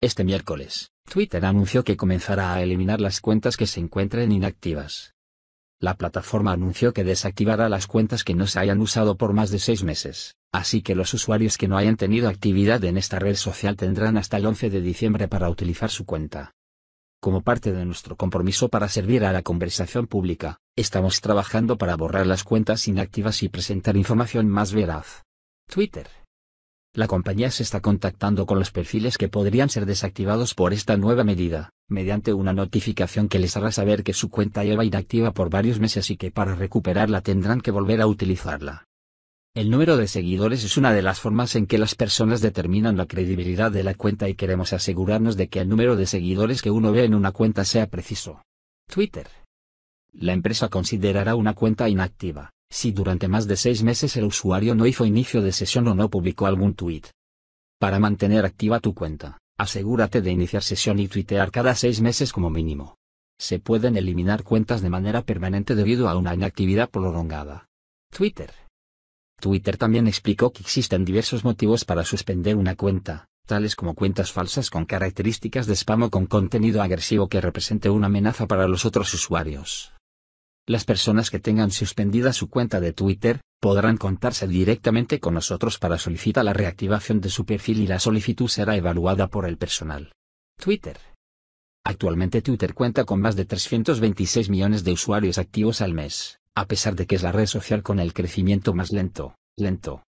Este miércoles, Twitter anunció que comenzará a eliminar las cuentas que se encuentren inactivas. La plataforma anunció que desactivará las cuentas que no se hayan usado por más de seis meses, así que los usuarios que no hayan tenido actividad en esta red social tendrán hasta el 11 de diciembre para utilizar su cuenta. Como parte de nuestro compromiso para servir a la conversación pública, estamos trabajando para borrar las cuentas inactivas y presentar información más veraz. Twitter. La compañía se está contactando con los perfiles que podrían ser desactivados por esta nueva medida, mediante una notificación que les hará saber que su cuenta lleva inactiva por varios meses y que para recuperarla tendrán que volver a utilizarla. El número de seguidores es una de las formas en que las personas determinan la credibilidad de la cuenta y queremos asegurarnos de que el número de seguidores que uno ve en una cuenta sea preciso. Twitter. La empresa considerará una cuenta inactiva, si durante más de seis meses el usuario no hizo inicio de sesión o no publicó algún tweet. Para mantener activa tu cuenta, asegúrate de iniciar sesión y tuitear cada seis meses como mínimo. Se pueden eliminar cuentas de manera permanente debido a una inactividad prolongada. Twitter. Twitter también explicó que existen diversos motivos para suspender una cuenta, tales como cuentas falsas con características de spam o con contenido agresivo que represente una amenaza para los otros usuarios. Las personas que tengan suspendida su cuenta de Twitter, podrán contarse directamente con nosotros para solicitar la reactivación de su perfil y la solicitud será evaluada por el personal. Twitter. Actualmente Twitter cuenta con más de 326 millones de usuarios activos al mes, a pesar de que es la red social con el crecimiento más lento, lento,